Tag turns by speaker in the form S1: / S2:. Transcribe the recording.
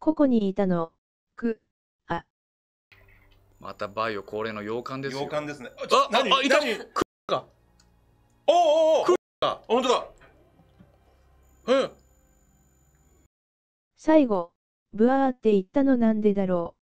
S1: ここにいたの、く、あ。
S2: またバイオ恒例の洋館ですよ。洋館ですね。あ、あ、何あいた
S3: おおおほんとだ。うん。最後、
S4: ブワーって言ったのなんでだろう。